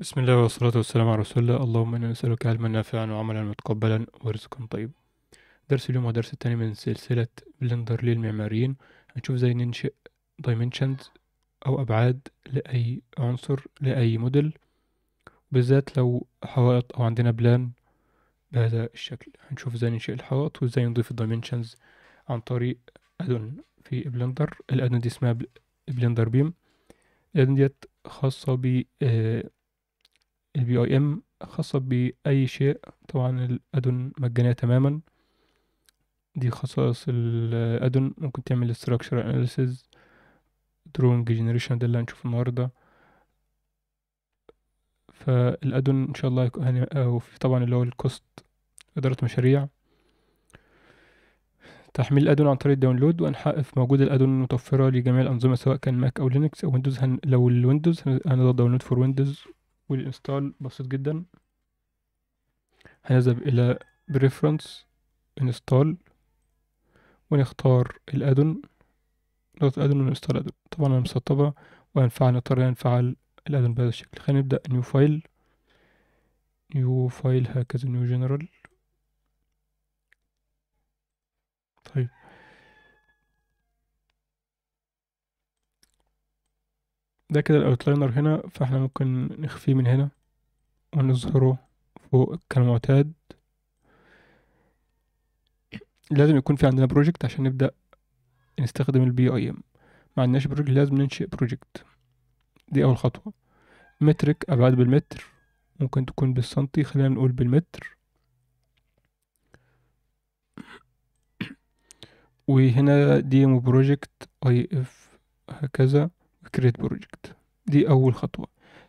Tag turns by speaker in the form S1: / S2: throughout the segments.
S1: بسم الله والصلاة والسلام على رسول الله اللهم إنا نسألك علما نافعا وعملا متقبلا ورزقا طيبا درس اليوم هو الدرس التاني من سلسلة بلندر للمعماريين هنشوف ازاي ننشئ دايمنشنز أو أبعاد لأي عنصر لأي موديل بالذات لو حوائط أو عندنا بلان بهذا الشكل هنشوف ازاي ننشئ الحوائط وازاي نضيف الدايمنشنز عن طريق أدون في بلندر الأدون دي اسمها بلندر بيم الأدون ديت خاصة ب آه، البي اي ام خاصة بأي شيء طبعا الأدن مجانية تماما دي خصائص الأدن ممكن تعمل structure analysis drawing generation ده اللي هنشوفه النهاردة فالأدن إن شاء الله أو طبعا اللي هو الكوست إدارة مشاريع تحميل الأدن عن طريق الداونلود وأنحاء موجود الأدن المتوفرة لجميع الأنظمة سواء كان ماك أو لينكس أو ويندوز هن... لو الويندوز هنضغط داونلود فور ويندوز والانستال بسيط جدا هنذهب الى بريفرنس انستال ونختار الادون نضغط ادون ونستال ادون طبعا انا مسطبة وهنفعل نضطر نفعل الادون بهذا الشكل خلينا نبدأ نيو فايل نيو فايل هكذا نيو جنرال ده كده الاوتلاينر هنا فاحنا ممكن نخفيه من هنا ونظهره فوق كالمعتاد لازم يكون في عندنا بروجكت عشان نبدأ نستخدم البي اي ام ما عندناش بروجكت لازم ننشئ بروجكت دي اول خطوة مترك ابعاد بالمتر ممكن تكون بالسنتي خلينا نقول بالمتر وهنا دي بروجكت اي اف هكذا كريت بروجكت دي أول خطوة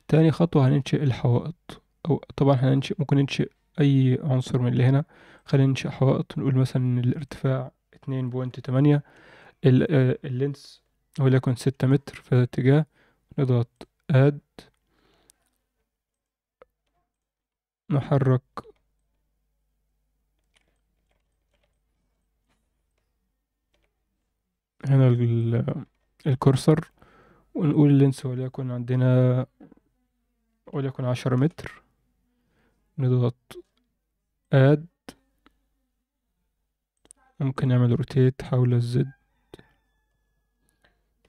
S1: تاني خطوة هننشئ الحوائط أو طبعا هننشئ ممكن ننشئ أي عنصر من اللي هنا خلينا ننشئ حوائط نقول مثلا الارتفاع اتنين تمانية آه، اللينس وليكن ستة متر في هذا الاتجاه نضغط اد نحرك هنا الكورسر ونقول اللينس وليكن عندنا وليكن عشرة متر نضغط اد ممكن نعمل روتيت حول الزد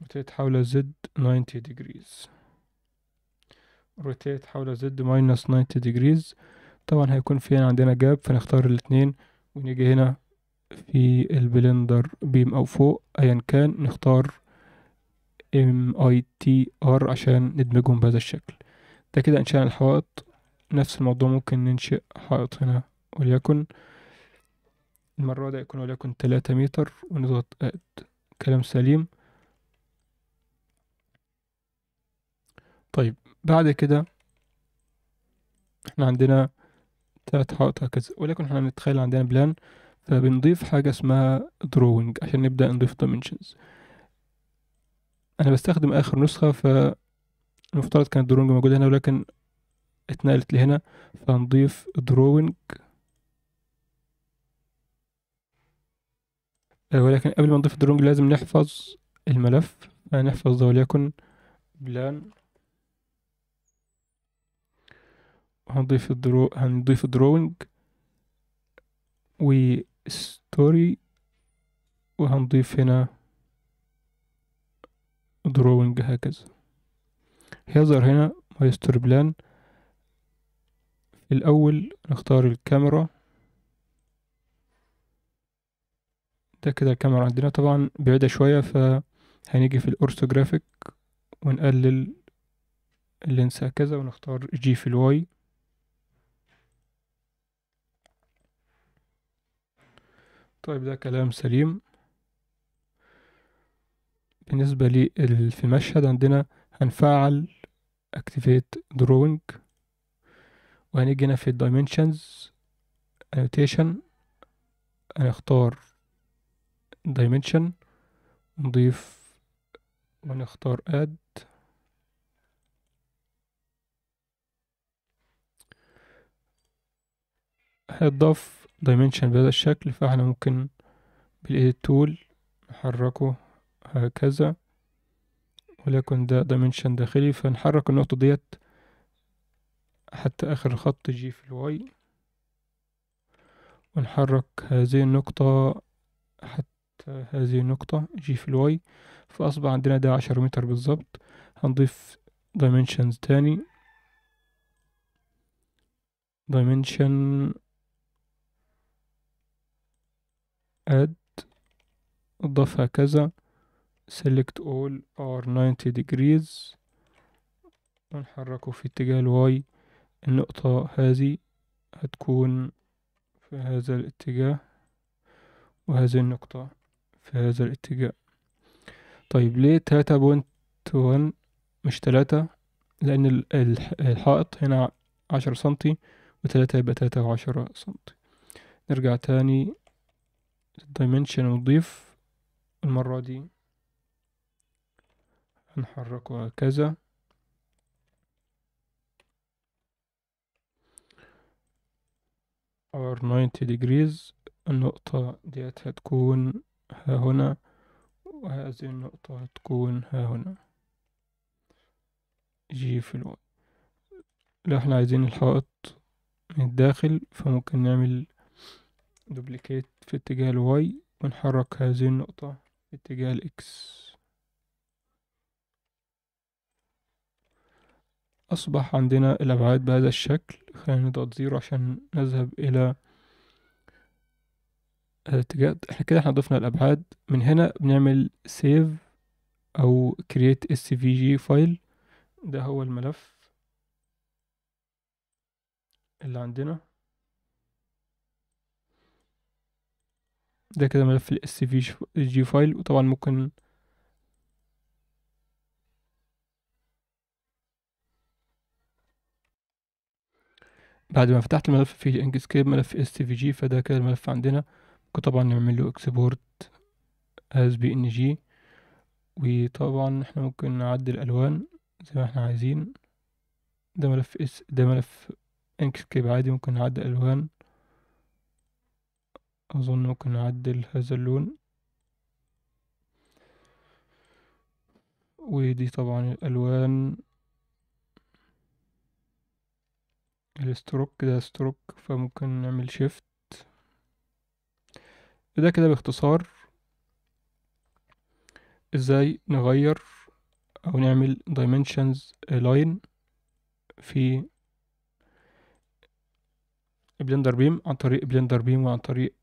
S1: روتيت حول الزد 90 degrees روتيت حول الزد ماينس 90 degrees طبعا هيكون في عندنا جاب فنختار الاثنين ونيجي هنا في البلندر بيم او فوق ايا كان نختار ام اي تي ار عشان ندمجهم بهذا الشكل ده كده انشأنا الحوائط نفس الموضوع ممكن ننشئ حائط هنا وليكن المرة ده يكون وليكن تلاتة متر ونضغط add كلام سليم طيب بعد كده احنا عندنا تلات حائط هكذا ولكن احنا نتخيل عندنا بلان فبنضيف حاجة اسمها drawing عشان نبدأ نضيف dimensions انا بستخدم اخر نسخه فالمفترض كانت الدرونج موجوده هنا ولكن اتنقلت لهنا فنضيف دروينج آه، ولكن قبل ما نضيف الدرونج لازم نحفظ الملف فنحفظ ده وليكن بلان هنضيف الدرو هنضيف الدروينج وستوري وهنضيف هنا دروينج هكذا هيظهر هنا مايستر بلان الأول نختار الكاميرا ده كده الكاميرا عندنا طبعا بعيدة شوية فهنيجي في الأورثوجرافيك ونقلل اللينس هكذا ونختار جي في الواي طيب ده كلام سليم بالنسبة لي في المشهد عندنا هنفعل activate drawing وهنيجي هنا في dimensions annotation هنختار dimension نضيف ونختار add هيتضاف dimension بهذا الشكل فاحنا ممكن بالedit تول نحركه هكذا ولكن ده دايمنشن داخلي فنحرك النقطة ديت حتى آخر خط جي في الواي ونحرك هذه النقطة حتى هذه النقطة جي في الواي فأصبح عندنا ده عشر متر بالظبط هنضيف دايمنشن تاني دايمنشن اد اضافها هكذا select all or 90 degrees ونحركه في اتجاه الواي النقطة هذه هتكون في هذا الاتجاه وهذه النقطة في هذا الاتجاه طيب ليه تلاتة بونت وان مش تلاتة لأن الحائط هنا عشرة سنتي وتلاتة يبقى تلاتة وعشرة سنتي نرجع تاني للدايمنشن ونضيف المرة دي هنحركه هكذا r 90 degrees النقطة ديت هتكون ها هنا وهذه النقطة هتكون ها هنا G في الواي لو احنا عايزين الحائط من الداخل فممكن نعمل دوبليكيت في اتجاه الواي ونحرك هذه النقطة في اتجاه الاكس أصبح عندنا الأبعاد بهذا الشكل خلينا نضغط زيرو عشان نذهب إلى اتجاه آه، احنا كده احنا ضفنا الأبعاد من هنا بنعمل سيف أو في svg فايل ده هو الملف اللي عندنا ده كده ملف ال svg فايل وطبعا ممكن بعد ما فتحت الملف في انكسكيب ملف اس تي في جي فده كده الملف عندنا ممكن طبعا نعمل له اكسبورت از بي ان جي وطبعا احنا ممكن نعدل الالوان زي ما احنا عايزين ده ملف اس ده ملف انكسكيب عادي ممكن نعدل الوان اظن ممكن نعدل هذا اللون ودي طبعا الالوان الستروك ده ستروك فممكن نعمل شيفت ده كده باختصار ازاي نغير او نعمل dimensions لاين في بلندر بيم عن طريق بلندر بيم وعن طريق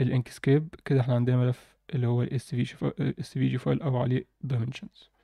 S1: الانكسكيب كده احنا عندنا ملف اللي هو الاس في جي فايل او عليه dimensions